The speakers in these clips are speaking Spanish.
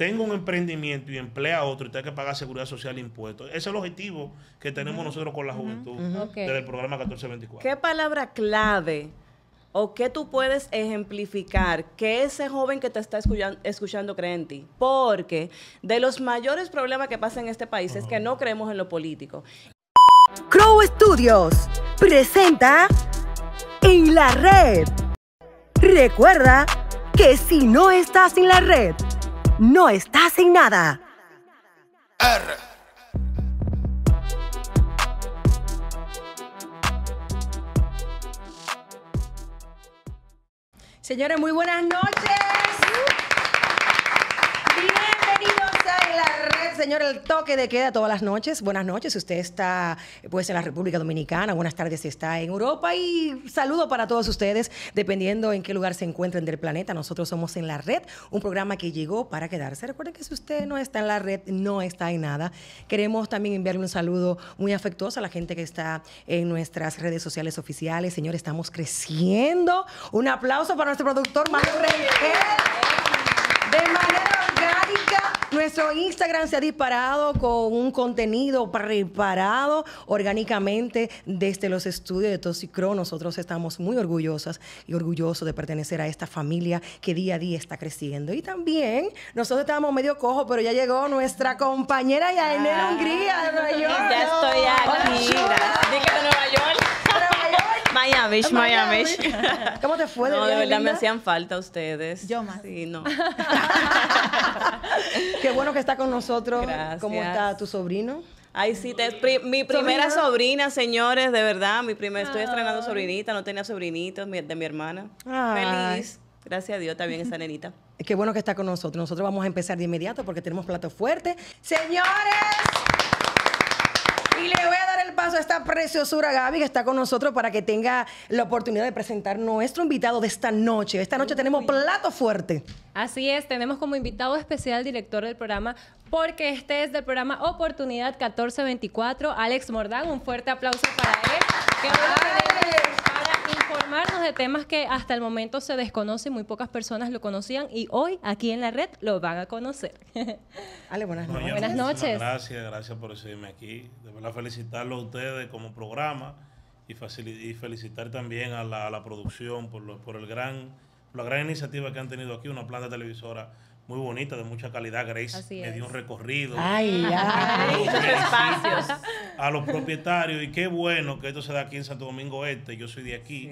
Tengo un emprendimiento y emplea a otro y tengo que pagar seguridad social e impuestos. Ese es el objetivo que tenemos nosotros con la juventud del desde el programa 1424. ¿Qué palabra clave o qué tú puedes ejemplificar que ese joven que te está escuchando, cree en ti? Porque de los mayores problemas que pasa en este país es que ah. no creemos en lo político. Crow Studios presenta En la Red. Recuerda que si no estás en la red, no está asignada, nada. Señores, muy buenas noches. señor, el toque de queda todas las noches. Buenas noches, si usted está pues en la República Dominicana, buenas tardes si está en Europa y saludo para todos ustedes, dependiendo en qué lugar se encuentren del planeta. Nosotros somos en la red, un programa que llegó para quedarse. Recuerden que si usted no está en la red, no está en nada. Queremos también enviarle un saludo muy afectuoso a la gente que está en nuestras redes sociales oficiales. Señor, estamos creciendo. Un aplauso para nuestro productor, Manuel Reyes. Nuestro Instagram se ha disparado con un contenido preparado orgánicamente desde los estudios de Toxicro. Nosotros estamos muy orgullosas y orgullosos de pertenecer a esta familia que día a día está creciendo. Y también nosotros estábamos medio cojo, pero ya llegó nuestra compañera Yainel ah. Hungría de Nueva York. Ya estoy aquí. Nueva York. Miami, Miami. ¿Cómo te fue? No, de verdad me hacían falta ustedes. Yo más. Sí, no. Qué bueno que está con nosotros. Gracias. ¿Cómo está tu sobrino? Ay, sí, mi primera ¿Sobrina? señores, de verdad. Mi primera, estoy estrenando sobrinita, no tenía sobrinitos de mi hermana. Feliz. Gracias a Dios, también esa nenita. Qué bueno que está con nosotros. Nosotros vamos a empezar de inmediato porque tenemos plato fuerte. Señores, y le voy a paso a esta preciosura Gaby que está con nosotros para que tenga la oportunidad de presentar nuestro invitado de esta noche. Esta noche tenemos plato fuerte. Así es, tenemos como invitado especial director del programa porque este es del programa Oportunidad 1424, Alex Mordán. Un fuerte aplauso para él. ¡Qué de temas que hasta el momento se desconocen, muy pocas personas lo conocían y hoy aquí en la red lo van a conocer. Ale, buenas noches. buenas noches. Gracias, gracias por recibirme aquí. De verdad felicitarlo a ustedes como programa y, y felicitar también a la, producción por, el gran, la gran iniciativa que han tenido aquí, una planta televisora muy bonita, de mucha calidad. Grace me dio un recorrido. Ay, ay. Muchos espacios a los propietarios y qué bueno que esto se da aquí en Santo Domingo Este, yo soy de aquí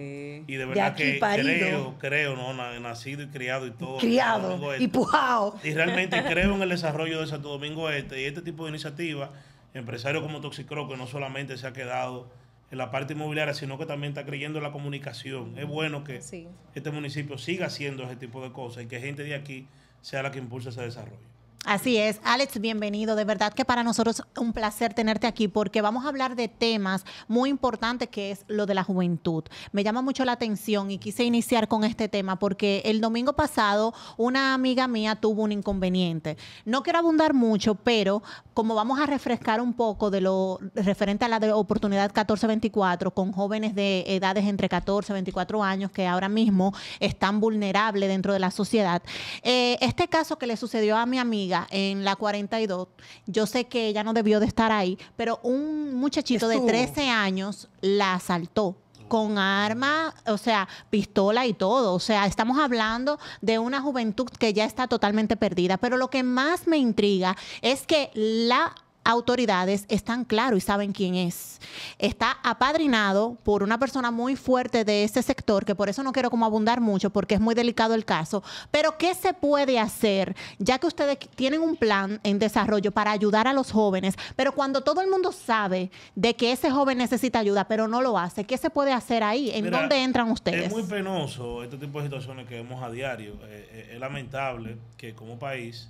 y de verdad que creo, creo, no, nacido y criado y todo. Criado y este. pujado. Y realmente creo en el desarrollo de Santo Domingo Este y este tipo de iniciativas, empresarios como Toxicro, que no solamente se ha quedado en la parte inmobiliaria, sino que también está creyendo en la comunicación. Es bueno que este municipio siga haciendo ese tipo de cosas y que gente de aquí sea la que impulse ese desarrollo. Así es. Alex, bienvenido. De verdad que para nosotros es un placer tenerte aquí porque vamos a hablar de temas muy importantes que es lo de la juventud. Me llama mucho la atención y quise iniciar con este tema porque el domingo pasado una amiga mía tuvo un inconveniente. No quiero abundar mucho, pero como vamos a refrescar un poco de lo referente a la oportunidad oportunidad 1424 con jóvenes de edades entre 14 y 24 años que ahora mismo están vulnerables dentro de la sociedad, eh, este caso que le sucedió a mi amiga, en la 42. Yo sé que ella no debió de estar ahí, pero un muchachito de 13 años la asaltó con arma, o sea, pistola y todo. O sea, estamos hablando de una juventud que ya está totalmente perdida. Pero lo que más me intriga es que la autoridades están claros y saben quién es. Está apadrinado por una persona muy fuerte de ese sector, que por eso no quiero como abundar mucho, porque es muy delicado el caso. Pero, ¿qué se puede hacer? Ya que ustedes tienen un plan en desarrollo para ayudar a los jóvenes, pero cuando todo el mundo sabe de que ese joven necesita ayuda, pero no lo hace, ¿qué se puede hacer ahí? ¿En dónde entran ustedes? Es muy penoso este tipo de situaciones que vemos a diario. Eh, eh, es lamentable que como país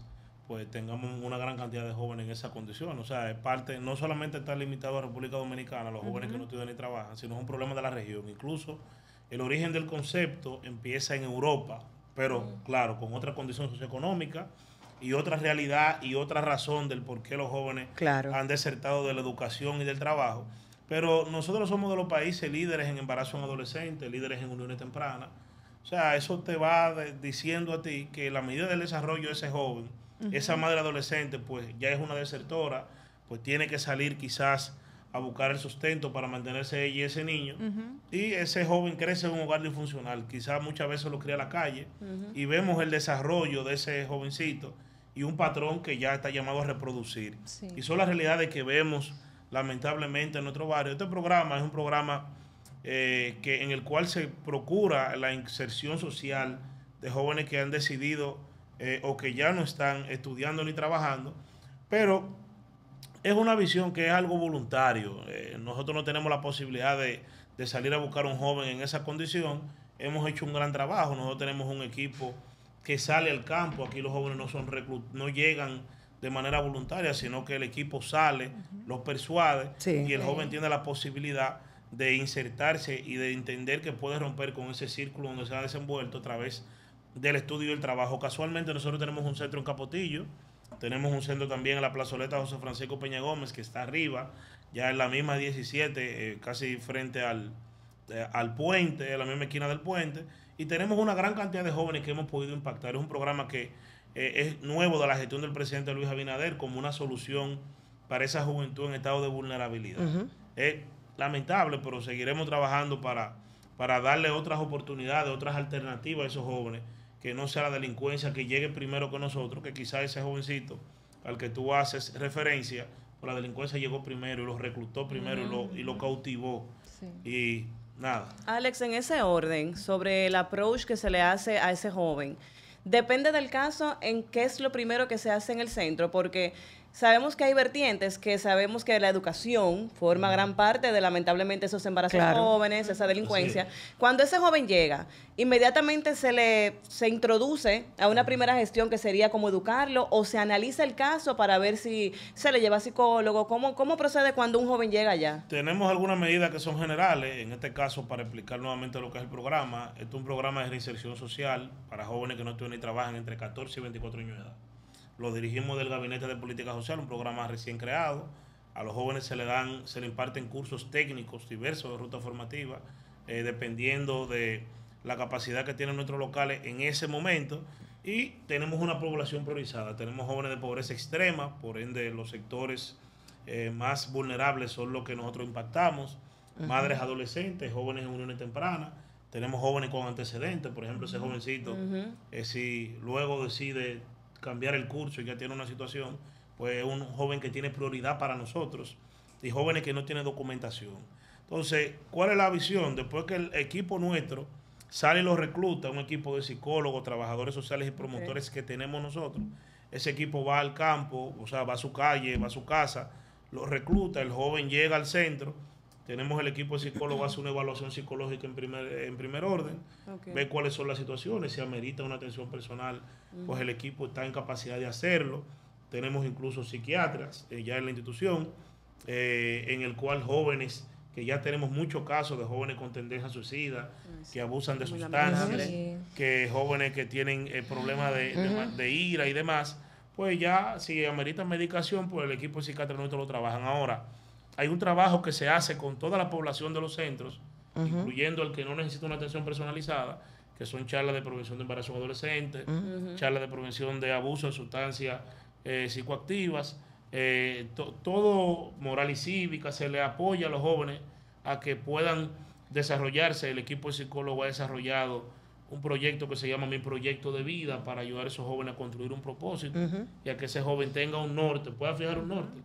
pues tengamos una gran cantidad de jóvenes en esa condición. O sea, es parte, no solamente está limitado a República Dominicana, los jóvenes que no estudian ni trabajan, sino es un problema de la región. Incluso el origen del concepto empieza en Europa, pero claro, con otra condición socioeconómica y otra realidad y otra razón del por qué los jóvenes han desertado de la educación y del trabajo. Pero nosotros somos de los países líderes en embarazo en adolescentes, líderes en uniones tempranas. O sea, eso te va diciendo a ti que la medida del desarrollo de ese joven, esa madre adolescente, pues ya es una desertora, pues tiene que salir quizás a buscar el sustento para mantenerse ella y ese niño. Y ese joven crece en un hogar disfuncional. Quizás muchas veces lo cría la calle y vemos el desarrollo de ese jovencito y un patrón que ya está llamado a reproducir. Y son las realidades que vemos lamentablemente en nuestro barrio. Este programa es un programa eh, que, en el cual se procura la inserción social de jóvenes que han decidido eh, o que ya no están estudiando ni trabajando, pero es una visión que es algo voluntario. Eh, nosotros no tenemos la posibilidad de, salir a buscar a un joven en esa condición. Hemos hecho un gran trabajo, nosotros tenemos un equipo que sale al campo, aquí los jóvenes no, son no llegan de manera voluntaria, sino que el equipo sale, los persuade y el joven tiene la posibilidad de insertarse y de entender que puede romper con ese círculo donde se ha desenvuelto a través de del estudio y el trabajo. Casualmente nosotros tenemos un centro en Capotillo, tenemos un centro también en la plazoleta José Francisco Peña Gómez, que está arriba, ya en la misma 17, eh, casi frente al, eh, al puente, en la misma esquina del puente. Y tenemos una gran cantidad de jóvenes que hemos podido impactar. Es un programa que eh, es nuevo de la gestión del presidente Luis Abinader como una solución para esa juventud en estado de vulnerabilidad. Es lamentable, pero seguiremos trabajando para, para darle otras oportunidades, otras alternativas a esos jóvenes que no sea la delincuencia que llegue primero que nosotros, que quizá ese jovencito al que tú haces referencia, por pues la delincuencia llegó primero y lo reclutó primero y, lo, y lo cautivó. Y nada. Alex, en ese orden, sobre el approach que se le hace a ese joven, depende del caso en qué es lo primero que se hace en el centro, porque Sabemos que hay vertientes, que sabemos que la educación forma gran parte de lamentablemente esos embarazos jóvenes, esa delincuencia. Cuando ese joven llega, inmediatamente se le se introduce a una primera gestión que sería como educarlo o se analiza el caso para ver si se le lleva a psicólogo. ¿Cómo, cómo procede cuando un joven llega allá? Tenemos algunas medidas que son generales, en este caso para explicar nuevamente lo que es el programa. Este es un programa de reinserción social para jóvenes que no tienen ni trabajan entre 14 y 24 años de edad lo dirigimos del Gabinete de Política Social, un programa recién creado. A los jóvenes se le dan, se le imparten cursos técnicos diversos de ruta formativa, eh, dependiendo de la capacidad que tienen nuestros locales en ese momento. Y tenemos una población priorizada. Tenemos jóvenes de pobreza extrema, por ende los sectores eh, más vulnerables son los que nosotros impactamos. Madres adolescentes, jóvenes en uniones tempranas. Tenemos jóvenes con antecedentes, por ejemplo, ese jovencito, eh, si luego decide cambiar el curso y ya tiene una situación, pues un joven que tiene prioridad para nosotros y jóvenes que no tienen documentación. Entonces, ¿cuál es la visión? Después que el equipo nuestro sale y lo recluta, un equipo de psicólogos, trabajadores sociales y promotores que tenemos nosotros, ese equipo va al campo, o sea, va a su calle, va a su casa, lo recluta, el joven llega al centro tenemos el equipo de psicólogos, hace una evaluación psicológica en primer, en primer orden, ve cuáles son las situaciones, si amerita una atención personal, pues el equipo está en capacidad de hacerlo. Tenemos incluso psiquiatras eh, ya en la institución, eh, en el cual jóvenes, que ya tenemos muchos casos de jóvenes con tendencia suicida, que abusan de sustancias, que jóvenes que tienen eh, problemas de, de, ira y demás, pues ya si amerita medicación, pues el equipo psiquiatra nuestro lo trabajan ahora hay un trabajo que se hace con toda la población de los centros, incluyendo el que no necesita una atención personalizada, que son charlas de prevención de embarazo adolescente, charlas de prevención de abuso de sustancias eh, psicoactivas, eh, todo moral y cívica, se le apoya a los jóvenes a que puedan desarrollarse. El equipo de psicólogos ha desarrollado un proyecto que se llama Mi Proyecto de Vida para ayudar a esos jóvenes a construir un propósito y a que ese joven tenga un norte, pueda fijar un norte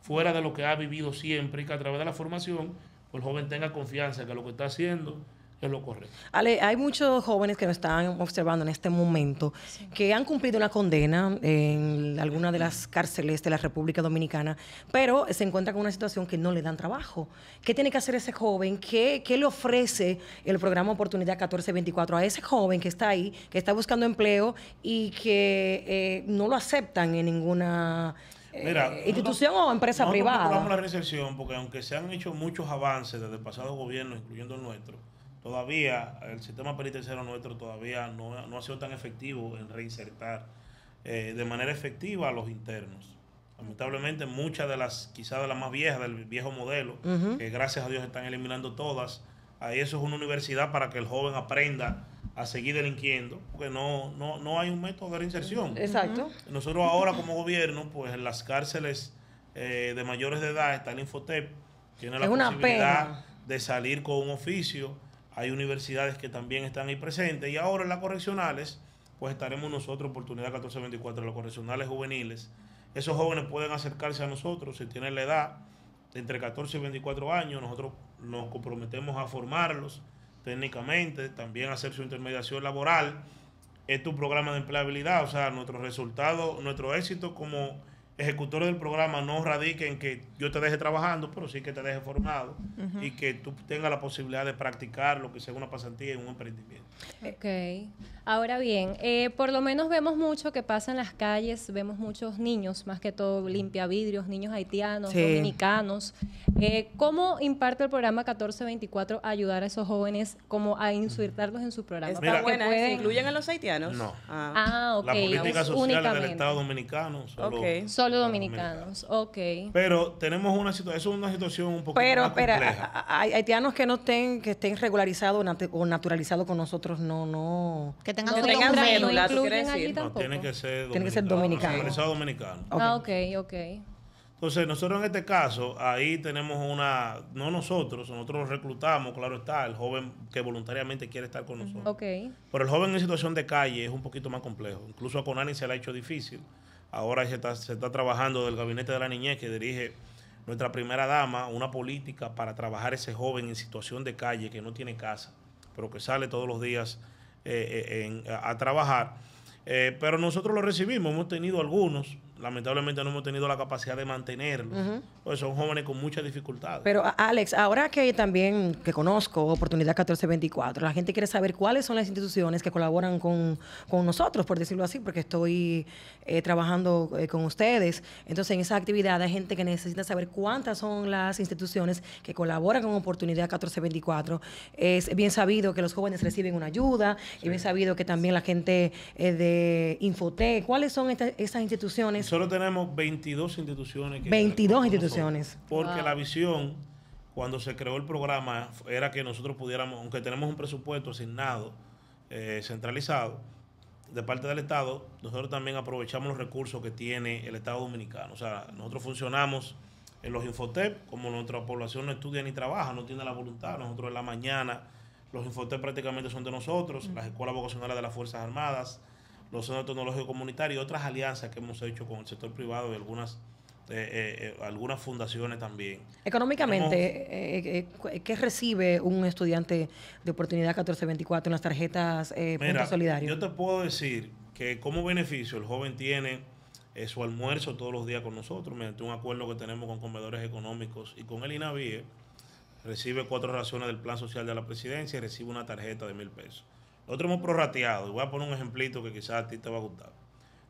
fuera de lo que ha vivido siempre y que a través de la formación pues el joven tenga confianza que lo que está haciendo es lo correcto. Ale, hay muchos jóvenes que nos están observando en este momento que han cumplido la condena en alguna de las cárceles de la República Dominicana, pero se encuentran con una situación que no le dan trabajo. ¿Qué tiene que hacer ese joven? ¿Qué, le ofrece el programa Oportunidad 1424 a ese joven que está ahí, que está buscando empleo y que eh, no lo aceptan en ninguna eh, Mira, institución o empresa privada. Nosotros la reinserción, porque aunque se han hecho muchos avances desde el pasado gobierno, incluyendo el nuestro, todavía el sistema penitenciario nuestro todavía no, no ha sido tan efectivo en reinsertar eh, de manera efectiva a los internos. Lamentablemente muchas de las, quizás de las más viejas del viejo modelo, que gracias a Dios están eliminando todas, ahí eso es una universidad para que el joven aprenda a seguir delinquiendo, porque no, no, hay un método de reinserción. Exacto. Nosotros ahora como gobierno, pues en las cárceles eh, de mayores de edad está el Infotep, tiene la posibilidad de salir con un oficio, hay universidades que también están ahí presentes, y ahora en las correccionales, pues estaremos nosotros, oportunidad 1424, los correccionales juveniles. Esos jóvenes pueden acercarse a nosotros si tienen la edad de entre 14 y 24 años, nosotros nos comprometemos a formarlos técnicamente, también hacer su intermediación laboral, es tu programa de empleabilidad, o sea, nuestro resultado, nuestro éxito como ejecutores del programa no radiquen que yo te deje trabajando, pero sí que te deje formado y que tú tengas la posibilidad de practicar lo que sea una pasantía en un emprendimiento. Ok. Ahora bien, eh, por lo menos vemos mucho que pasa en las calles, vemos muchos niños, más que todo limpia vidrios, niños haitianos, dominicanos. Eh, ¿Cómo imparte el programa 1424 ayudar a esos jóvenes como a insertarlos en su programa? Está Mira, buena, incluyen a los haitianos? No. Ah, ah La política social del Estado Dominicano solo dominicanos. ok. Pero tenemos una situación, es una situación un poco más compleja. hay haitianos que no estén, que estén regularizados o naturalizados con nosotros, no, no. Que tengan, No, que ser dominicano. que ser dominicanos. dominicano. Ah, ok, ok. Entonces, nosotros en este caso, ahí tenemos una, no nosotros, nosotros reclutamos, claro está, el joven que voluntariamente quiere estar con nosotros. Ok. Pero el joven en situación de calle es un poquito más complejo. Incluso a Conani se le ha hecho difícil Ahora se está, se está trabajando del Gabinete de la Niñez que dirige nuestra primera dama, una política para trabajar ese joven en situación de calle que no tiene casa, pero que sale todos los días eh, eh, a, trabajar. Eh, pero nosotros lo recibimos, hemos tenido algunos lamentablemente no hemos tenido la capacidad de mantenerlos. son jóvenes con muchas dificultades. Pero Alex, ahora que también que conozco Oportunidad 1424, la gente quiere saber cuáles son las instituciones que colaboran con, nosotros, por decirlo así, porque estoy eh, trabajando eh, con ustedes. Entonces, en esa actividad hay gente que necesita saber cuántas son las instituciones que colaboran con Oportunidad 1424. Es bien sabido que los jóvenes reciben una ayuda, y bien sabido que también la gente eh, de Infotec, ¿cuáles son estas, esas instituciones? Nosotros tenemos 22 instituciones. 22 instituciones. porque la visión, cuando se creó el programa, era que nosotros pudiéramos, aunque tenemos un presupuesto asignado, eh, centralizado, de parte del Estado, nosotros también aprovechamos los recursos que tiene el Estado Dominicano. O sea, nosotros funcionamos en los Infotep, como nuestra población no estudia ni trabaja, no tiene la voluntad, nosotros en la mañana, los Infotep prácticamente son de nosotros, mm. las escuelas vocacionales de las Fuerzas Armadas, los centros tecnológicos comunitarios y otras alianzas que hemos hecho con el sector privado y algunas eh, eh, eh, algunas fundaciones también. Económicamente, ¿qué recibe un estudiante de oportunidad 1424 en las tarjetas eh, Mira, Yo te puedo decir que como beneficio el joven tiene su almuerzo todos los días con nosotros mediante un acuerdo que tenemos con comedores económicos y con el INAVIE. Recibe cuatro raciones del plan social de la presidencia y recibe una tarjeta de mil pesos. Nosotros hemos prorrateado, y voy a poner un ejemplito que quizás a ti te va a gustar.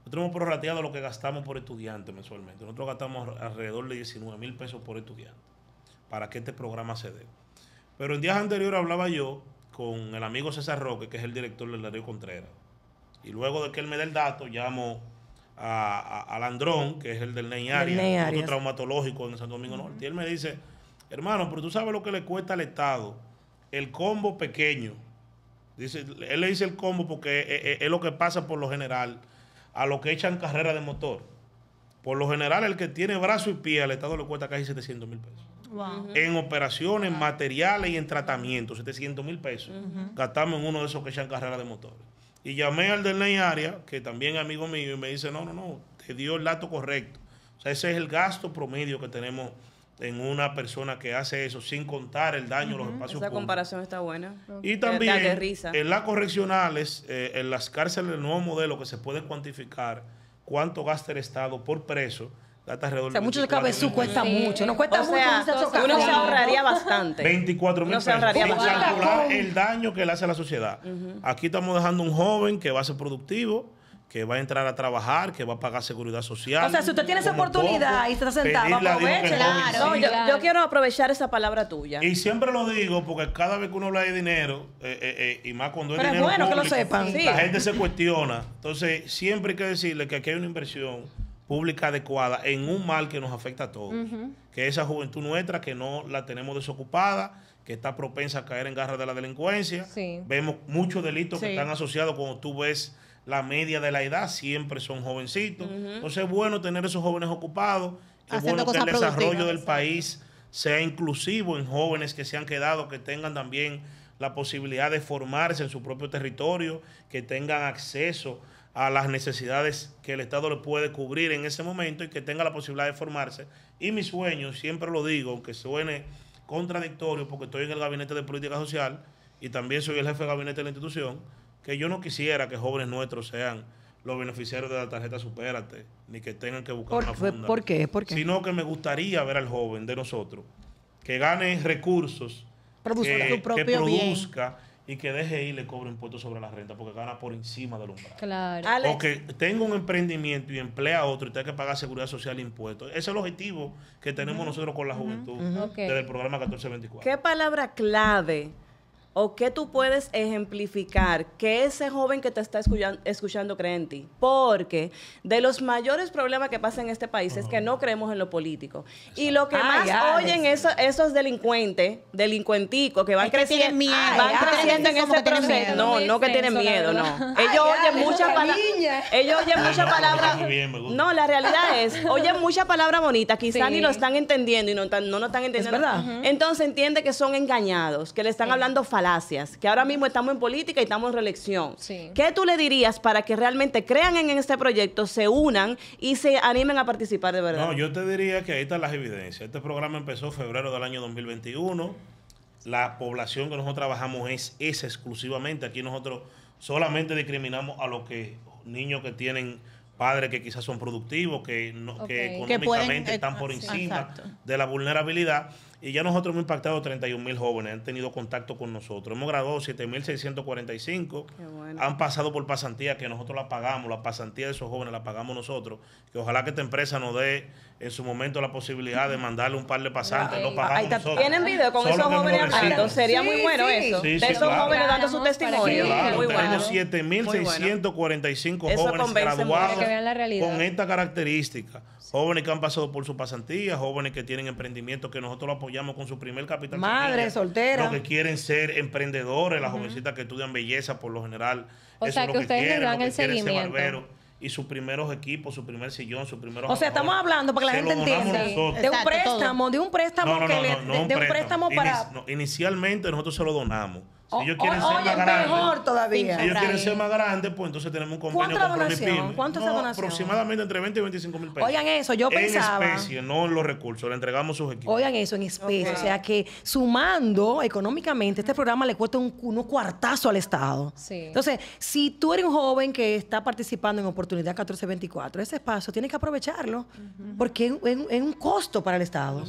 Nosotros hemos prorrateado lo que gastamos por estudiante mensualmente. Nosotros gastamos alrededor de 19 mil pesos por estudiante para que este programa se dé. Pero en días anteriores hablaba yo con el amigo César Roque, que es el director del Darío Contreras. Y luego de que él me dé el dato, llamo a, a, Landrón, que es el del NEI Arias, otro traumatológico en Santo Domingo Norte. Y él me dice, hermano, pero tú sabes lo que le cuesta al Estado el combo pequeño él le dice el combo porque eh, eh, es, lo que pasa por lo general a los que echan carrera de motor. Por lo general, el que tiene brazo y pie al Estado le cuesta casi 700 mil pesos. En operaciones, materiales y en tratamiento, 700 mil pesos. Gastamos en uno de esos que echan carrera de motor. Y llamé al del Ney Área, que también es amigo mío, y me dice, no, no, no, te dio el dato correcto. O sea, ese es el gasto promedio que tenemos en una persona que hace eso sin contar el daño a los espacios Esa comparación está buena. Y eh, también en las correccionales, eh, en las cárceles del nuevo modelo que se puede cuantificar cuánto gasta el Estado por preso, o sea, mucho cabezú cuesta mucho. No cuesta mucho. uno se ahorraría bastante. 24 mil pesos. Sin calcular el daño que le hace a la sociedad. Aquí estamos dejando un joven que va a ser productivo, que va a entrar a trabajar, que va a pagar seguridad social. O sea, si usted tiene esa oportunidad y se está sentado, aproveche. Claro, yo, quiero aprovechar esa palabra tuya. Y siempre lo digo porque cada vez que uno habla de dinero, eh, eh, eh, y más cuando es dinero bueno que lo sepan. La gente se cuestiona. Entonces, siempre hay que decirle que aquí hay una inversión pública adecuada en un mal que nos afecta a todos, que esa juventud nuestra que no la tenemos desocupada, que está propensa a caer en garras de la delincuencia. Vemos muchos delitos que están asociados como tú ves la media de la edad siempre son jovencitos. Entonces es bueno tener esos jóvenes ocupados. Es bueno que el desarrollo del país sea inclusivo en jóvenes que se han quedado, que tengan también la posibilidad de formarse en su propio territorio, que tengan acceso a las necesidades que el Estado le puede cubrir en ese momento y que tenga la posibilidad de formarse. Y mi sueño, siempre lo digo, aunque suene contradictorio, porque estoy en el Gabinete de Política Social y también soy el jefe de gabinete de la institución, que yo no quisiera que jóvenes nuestros sean los beneficiarios de la tarjeta Supérate, ni que tengan que buscar una funda. ¿Por qué? Sino que me gustaría ver al joven de nosotros que gane recursos, que, produzca y que deje ir le cobre impuestos sobre la renta porque gana por encima del umbral. Claro. O que tenga un emprendimiento y emplea a otro y tenga que pagar seguridad social e impuestos. Ese es el objetivo que tenemos nosotros con la juventud del desde programa 1424. ¿Qué palabra clave? o qué tú puedes ejemplificar que ese joven que te está escuchando, cree en ti. Porque de los mayores problemas que pasa en este país es que no oh. creemos en lo político. Y lo que más oyen Esos, delincuentes, delincuenticos que van que creciendo, miedo. van creciendo en ese proceso. No, no que tienen miedo, no. Ellos oyen muchas palabras. Ellos oyen muchas palabras. No, la realidad es, oyen muchas palabras bonitas, quizás ni lo están entendiendo y no, no lo están entendiendo. Entonces entiende que son engañados, que le están hablando fala. Gracias, que ahora mismo estamos en política y estamos en reelección. ¿Qué tú le dirías para que realmente crean en este proyecto, se unan y se animen a participar de verdad? No, yo te diría que ahí están las evidencias. Este programa empezó febrero del año 2021. La población que nosotros trabajamos es esa exclusivamente. Aquí nosotros solamente discriminamos a los que niños que tienen padres que quizás son productivos, que, que económicamente están por encima de la vulnerabilidad. Y ya nosotros hemos impactado 31 mil jóvenes, han tenido contacto con nosotros. Hemos graduado 7.645, bueno. han pasado por pasantía que nosotros la pagamos, la pasantía de esos jóvenes la pagamos nosotros, que ojalá que esta empresa nos dé en su momento la posibilidad de mandarle un par de pasantes. No nada. Ahí Tienen video con esos jóvenes entonces Sería muy bueno eso. de esos jóvenes dando su testimonio. Claro. Muy Tenemos bueno. 7.645 jóvenes graduados con esta característica. Jóvenes que han pasado por su pasantía, jóvenes que tienen emprendimiento que nosotros lo apoyamos con su primer capital. Madre, soltera. Los que quieren ser emprendedores, las jovencitas que estudian belleza por lo general. O eso sea, es lo que, ustedes les dan el seguimiento y sus primeros equipos, su primer sillón, sus primeros. O sea, estamos hablando para que la gente entienda de un préstamo, de un préstamo que de, para. inicialmente nosotros se lo donamos. Si ellos quieren ser más grandes. pues entonces tenemos un convenio ¿Cuánto donación? ¿Cuánto es la donación? Aproximadamente entre 20 y 25 mil pesos. Oigan eso, yo pensaba. En especie, no en los recursos, le entregamos sus equipos. Oigan eso, en especie. O sea que sumando económicamente, este programa le cuesta un, unos cuartazo al Estado. Entonces, si tú eres un joven que está participando en Oportunidad 1424, ese espacio tienes que aprovecharlo, porque es, un costo para el Estado.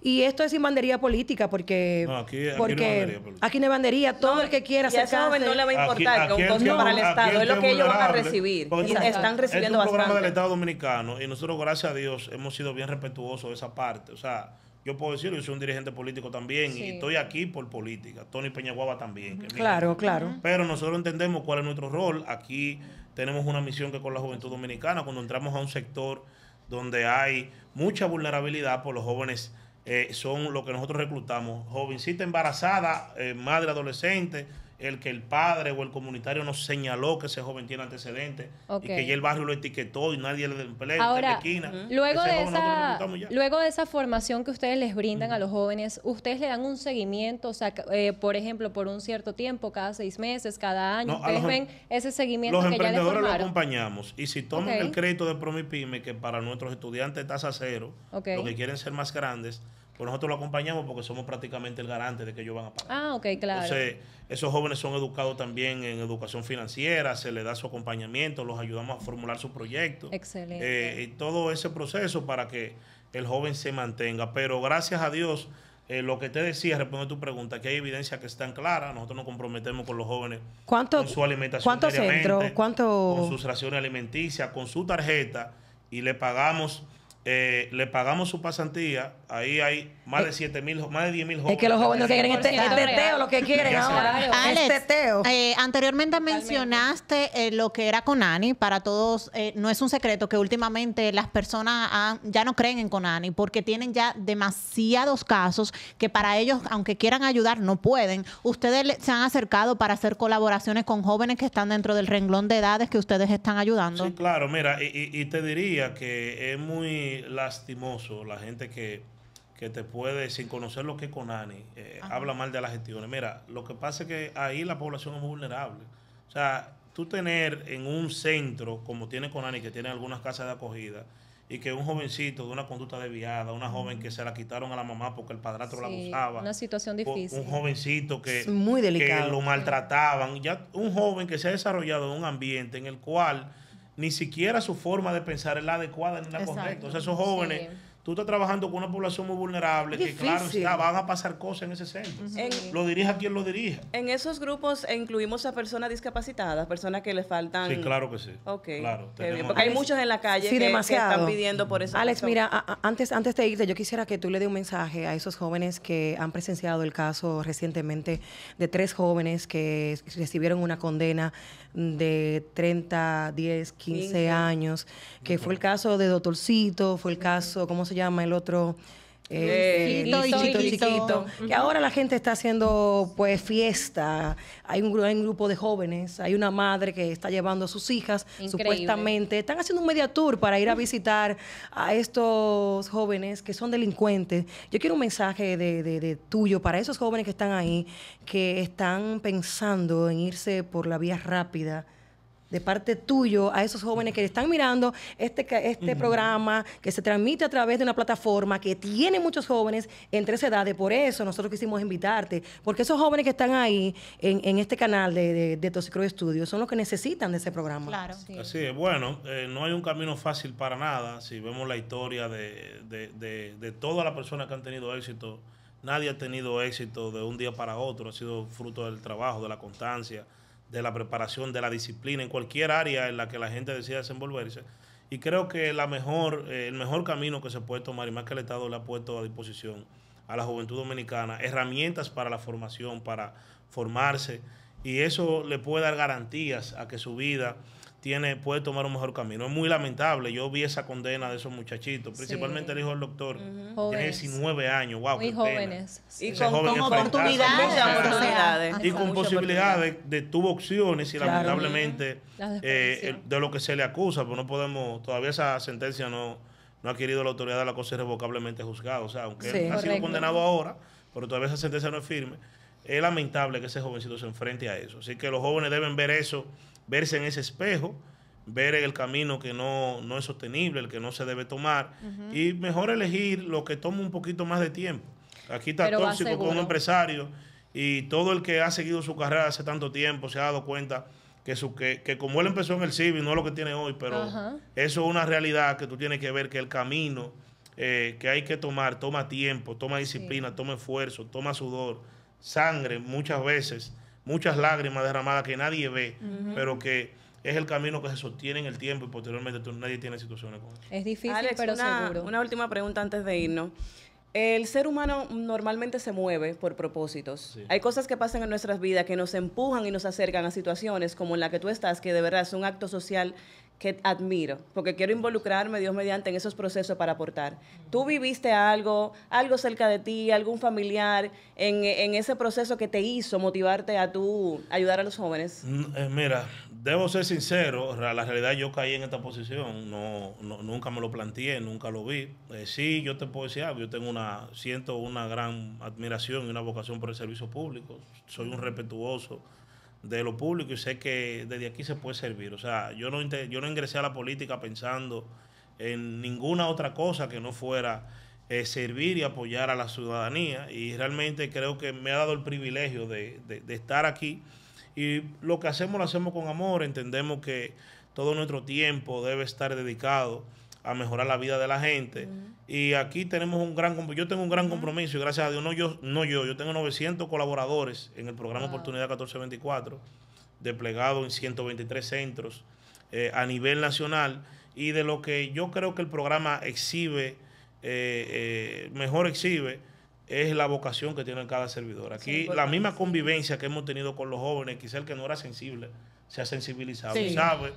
Y esto es sin política, porque. aquí, porque política. Aquí no hay bandería todo el que quiera y se no le va a importar que un costo para el Estado, es lo que ellos van a recibir. Y están recibiendo bastante. Es un programa del Estado Dominicano y nosotros, gracias a Dios, hemos sido bien respetuosos de esa parte. O sea, yo puedo decirlo, yo soy un dirigente político también y estoy aquí por política. Tony Peñaguaba también. claro, claro. Pero nosotros entendemos cuál es nuestro rol. Aquí tenemos una misión que con la juventud dominicana, cuando entramos a un sector donde hay mucha vulnerabilidad por los jóvenes eh, son lo que nosotros reclutamos. Jovencita embarazada, eh, madre adolescente, el que el padre o el comunitario nos señaló que ese joven tiene antecedentes y que ya el barrio lo etiquetó y nadie le emplea Ahora, esquina. luego, de esa, luego de esa formación que ustedes les brindan a los jóvenes, ¿ustedes le dan un seguimiento? Eh, por ejemplo, por un cierto tiempo, cada seis meses, cada año, ¿ustedes em ven ese seguimiento que ya les lo acompañamos y si toman el crédito de Promipyme, que para nuestros estudiantes tasa cero, que quieren ser más grandes, pues nosotros lo acompañamos porque somos prácticamente el garante de que ellos van a pagar. Ah, ok, claro. Entonces, esos jóvenes son educados también en educación financiera, se les da su acompañamiento, los ayudamos a formular su proyecto. Excelente. Eh, y todo ese proceso para que el joven se mantenga. Pero gracias a Dios, eh, lo que te decía, respondo a tu pregunta, que hay evidencia que están clara. nosotros nos comprometemos con los jóvenes ¿Cuánto, con su alimentación ¿cuánto centro? con sus raciones alimenticias, con su tarjeta, y le pagamos eh, le pagamos su pasantía, ahí hay más de 7 eh, mil, más de 10 mil jóvenes. Es que los jóvenes lo quieren este, teteo, este lo que quieren ahora. Alex, teteo. Este eh, anteriormente mencionaste lo que era Conani, para todos, no es un secreto que últimamente las personas ya no creen en Conani porque tienen ya demasiados casos que para ellos, aunque quieran ayudar, no pueden. Ustedes se han acercado para hacer colaboraciones con jóvenes que están dentro del renglón de edades que ustedes están ayudando. Sí, claro, mira, y te diría que es muy lastimoso la gente que, que te puede, sin conocer lo que es Conani, eh, habla mal de las gestiones. Mira, lo que pasa es que ahí la población es muy vulnerable. O sea, tú tener en un centro, como tiene Conani, que tiene algunas casas de acogida, y que un jovencito de una conducta desviada, una joven que se la quitaron a la mamá porque el padrastro la abusaba. Una situación difícil. Un jovencito que, muy que lo maltrataban. Ya un joven que se ha desarrollado en un ambiente en el cual ni siquiera su forma de pensar es la adecuada ni la correcta. O sea, esos jóvenes tú estás trabajando con una población muy vulnerable, que claro, está, van a pasar cosas en ese centro. Lo dirija quien lo dirija. En esos grupos eh, incluimos a personas discapacitadas, personas que le faltan. Sí, claro que sí. Claro, hay muchos en la calle que, están pidiendo por eso. Alex, mira, antes, antes de irte, yo quisiera que tú le dé un mensaje a esos jóvenes que han presenciado el caso recientemente de tres jóvenes que recibieron una condena de 30, 10, 15, años, que fue el caso de Doctorcito, fue el caso, ¿cómo se se llama el otro? Eh, eh chiquito, Que ahora la gente está haciendo pues fiesta. Hay un, grupo de jóvenes, hay una madre que está llevando a sus hijas, supuestamente. Están haciendo un media tour para ir a visitar a estos jóvenes que son delincuentes. Yo quiero un mensaje de, de tuyo para esos jóvenes que están ahí, que están pensando en irse por la vía rápida de parte tuyo a esos jóvenes que están mirando este, este programa que se transmite a través de una plataforma que tiene muchos jóvenes entre esa edades, Por eso nosotros quisimos invitarte, porque esos jóvenes que están ahí en, este canal de, de, de Toxicro Studios son los que necesitan de ese programa. Claro. Sí. Así es. Bueno, eh, no hay un camino fácil para nada. Si vemos la historia de, de todas las personas que han tenido éxito, nadie ha tenido éxito de un día para otro. Ha sido fruto del trabajo, de la constancia de la preparación, de la disciplina, en cualquier área en la que la gente decida desenvolverse. Y creo que la mejor, eh, el mejor camino que se puede tomar, y más que el Estado le ha puesto a disposición a la juventud dominicana, herramientas para la formación, para formarse, y eso le puede dar garantías a que su vida tiene, puede tomar un mejor camino. Es muy lamentable. Yo vi esa condena de esos muchachitos, principalmente el hijo del doctor. Tiene 19 años, wow. Muy jóvenes. Y con, oportunidades. oportunidades. Y con posibilidades de, tuvo opciones y lamentablemente eh, de lo que se le acusa, pues no podemos, todavía esa sentencia no, no ha adquirido la autoridad de la cosa irrevocablemente juzgada. O sea, aunque ha sido condenado ahora, pero todavía esa sentencia no es firme. Es lamentable que ese jovencito se enfrente a eso. Así que los jóvenes deben ver eso verse en ese espejo, ver el camino que no, es sostenible, el que no se debe tomar, y mejor elegir lo que toma un poquito más de tiempo. Aquí está tóxico con un empresario y todo el que ha seguido su carrera hace tanto tiempo se ha dado cuenta que, su, que, como él empezó en el civil, no es lo que tiene hoy, pero eso es una realidad que tú tienes que ver que el camino eh, que hay que tomar toma tiempo, toma disciplina, toma esfuerzo, toma sudor, sangre muchas veces muchas lágrimas derramadas que nadie ve, pero que es el camino que se sostiene en el tiempo y posteriormente nadie tiene situaciones con eso. Es difícil, pero una, seguro. Una última pregunta antes de irnos. El ser humano normalmente se mueve por propósitos. Hay cosas que pasan en nuestras vidas que nos empujan y nos acercan a situaciones como en la que tú estás, que de verdad es un acto social que admiro, porque quiero involucrarme, Dios mediante, en esos procesos para aportar. Tú viviste algo, algo cerca de ti, algún familiar, en, ese proceso que te hizo motivarte a tú ayudar a los jóvenes. Eh, mira, debo ser sincero, la realidad yo caí en esta posición, no, nunca me lo planteé, nunca lo vi. Eh, sí, yo te puedo decir algo, yo tengo una, siento una gran admiración y una vocación por el servicio público, soy un respetuoso de lo público y sé que desde aquí se puede servir. O sea, yo no, yo no ingresé a la política pensando en ninguna otra cosa que no fuera eh, servir y apoyar a la ciudadanía y realmente creo que me ha dado el privilegio de estar aquí y lo que hacemos lo hacemos con amor, entendemos que todo nuestro tiempo debe estar dedicado a mejorar la vida de la gente. Y aquí tenemos un gran yo tengo un gran compromiso, y gracias a Dios, no yo, no yo, yo tengo 900 colaboradores en el programa Oportunidad 1424, desplegado en 123 centros eh, a nivel nacional. Y de lo que yo creo que el programa exhibe, eh, eh, mejor exhibe, es la vocación que tiene cada servidor. Aquí la misma convivencia que hemos tenido con los jóvenes, quizá el que no era sensible, se ha sensibilizado y sabe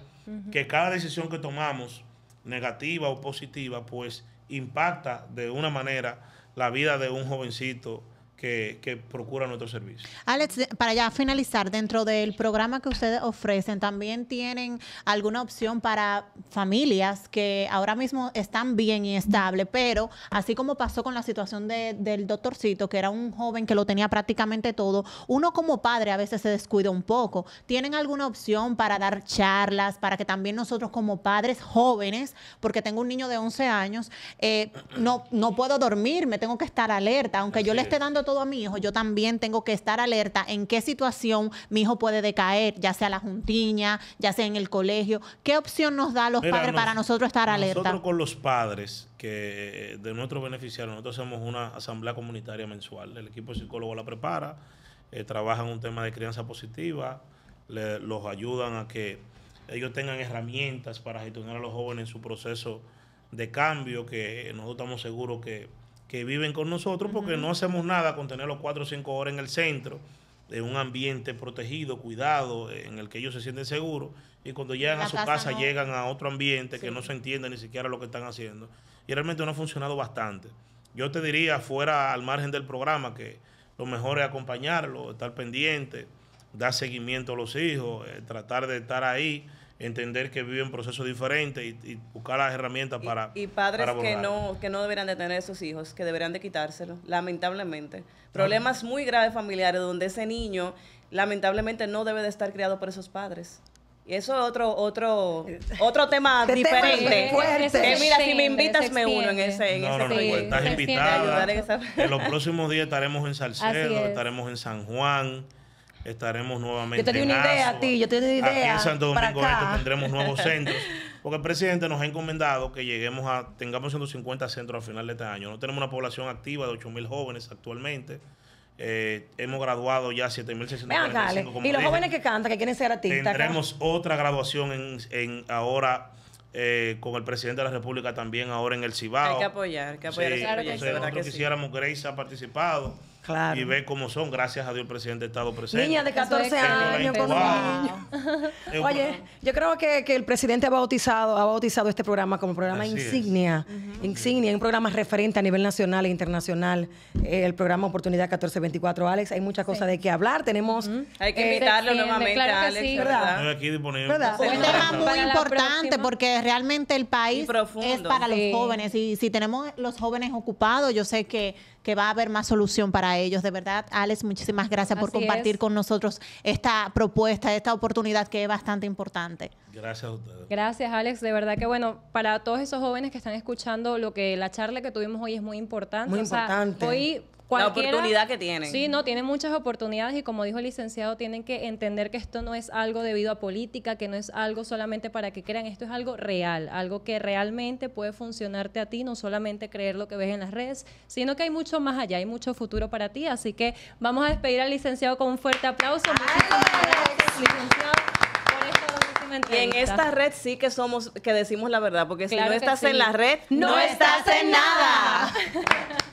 que cada decisión que tomamos negativa o positiva, pues impacta de una manera la vida de un jovencito que, procuran procura nuestro servicio. Alex, para ya finalizar, dentro del programa que ustedes ofrecen, ¿también tienen alguna opción para familias que ahora mismo están bien y estable, pero así como pasó con la situación de, del doctorcito, que era un joven que lo tenía prácticamente todo, uno como padre a veces se descuida un poco. ¿Tienen alguna opción para dar charlas, para que también nosotros como padres jóvenes, porque tengo un niño de 11 años, eh, no, no puedo dormir, me tengo que estar alerta, aunque yo le esté dando todo a mi hijo, yo también tengo que estar alerta en qué situación mi hijo puede decaer, ya sea la juntiña, ya sea en el colegio. ¿Qué opción nos da los padres para nosotros estar alerta? Nosotros con los padres que eh, de nuestros beneficiarios, nosotros hacemos una asamblea comunitaria mensual. El equipo psicólogo la prepara, eh, trabaja en un tema de crianza positiva, los ayudan a que ellos tengan herramientas para gestionar a los jóvenes en su proceso de cambio, que nosotros estamos seguros que que viven con nosotros porque no hacemos nada con tenerlos cuatro o cinco horas en el centro, en un ambiente protegido, cuidado, en el que ellos se sienten seguros. Y cuando llegan a su casa, llegan a otro ambiente que no se entiende ni siquiera lo que están haciendo. Y realmente no ha funcionado bastante. Yo te diría, fuera al margen del programa, que lo mejor es acompañarlo, estar pendiente, dar seguimiento a los hijos, eh, tratar de estar ahí entender que vive un proceso diferente y, buscar las herramientas para y padres que no que no deberían de tener esos hijos que deberían de quitárselo lamentablemente problemas muy graves familiares donde ese niño lamentablemente no debe de estar criado por esos padres y eso es otro otro otro tema este diferente. mira, si me invitas me uno en ese en ese estás En, los próximos días estaremos en Salcedo, estaremos en San Juan estaremos nuevamente. Yo te una idea a yo te una idea. Aquí en Santo Domingo este tendremos nuevos centros. Porque el presidente nos ha encomendado que lleguemos a, tengamos 150 centros al final de este año. No tenemos una población activa de 8.000 mil jóvenes actualmente. Eh, hemos graduado ya 7.645. Y los jóvenes que cantan, que quieren ser artistas. Tendremos otra graduación en, ahora eh, con el presidente de la República también ahora en el Cibao. Hay que apoyar, hay que apoyar. Sí, que quisiéramos, Grace ha participado y ven cómo son. Gracias a Dios, el presidente ha estado presente. Niña de 14 años, con Oye, yo creo que, el presidente ha bautizado, ha bautizado este programa como programa insignia. Insignia, un programa referente a nivel nacional e internacional. Eh, el programa Oportunidad 1424. Alex, hay muchas cosas de qué hablar. Tenemos. Hay que eh, invitarlo nuevamente, Alex. ¿verdad? Un tema muy importante porque realmente el país es para los jóvenes. Y si tenemos los jóvenes ocupados, yo sé que que va a haber más solución para ellos. De verdad, Alex, muchísimas gracias por compartir con nosotros esta propuesta, esta oportunidad que es bastante importante. Gracias a ustedes. Gracias, Alex. De verdad que, bueno, para todos esos jóvenes que están escuchando, lo que la charla que tuvimos hoy es muy importante. Muy importante. hoy la oportunidad que tienen. Sí, no, tienen muchas oportunidades y como dijo el licenciado, tienen que entender que esto no es algo debido a política, que no es algo solamente para que crean, esto es algo real, algo que realmente puede funcionarte a ti, no solamente creer lo que ves en las redes, sino que hay mucho más allá, hay mucho futuro para ti. Así que vamos a despedir al licenciado con un fuerte aplauso. Y en esta red sí que somos, que decimos la verdad, porque si no estás en la red, no estás en nada.